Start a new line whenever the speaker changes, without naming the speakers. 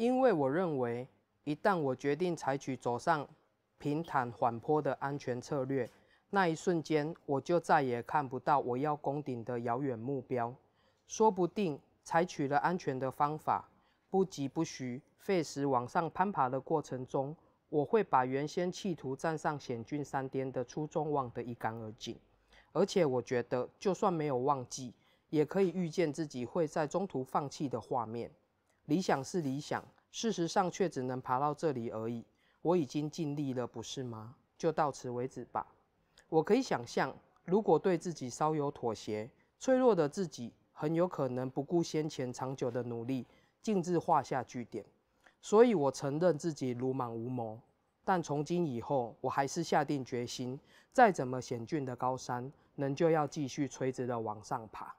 因为我认为，一旦我决定采取走上平坦缓坡的安全策略，那一瞬间我就再也看不到我要攻顶的遥远目标。说不定采取了安全的方法，不急不徐，费时往上攀爬的过程中，我会把原先企图站上险峻山巅的初衷忘得一干二净。而且我觉得，就算没有忘记，也可以预见自己会在中途放弃的画面。理想是理想，事实上却只能爬到这里而已。我已经尽力了，不是吗？就到此为止吧。我可以想象，如果对自己稍有妥协，脆弱的自己很有可能不顾先前长久的努力，径自画下句点。所以我承认自己鲁莽无谋，但从今以后，我还是下定决心，再怎么险峻的高山，仍旧要继续垂直的往上爬。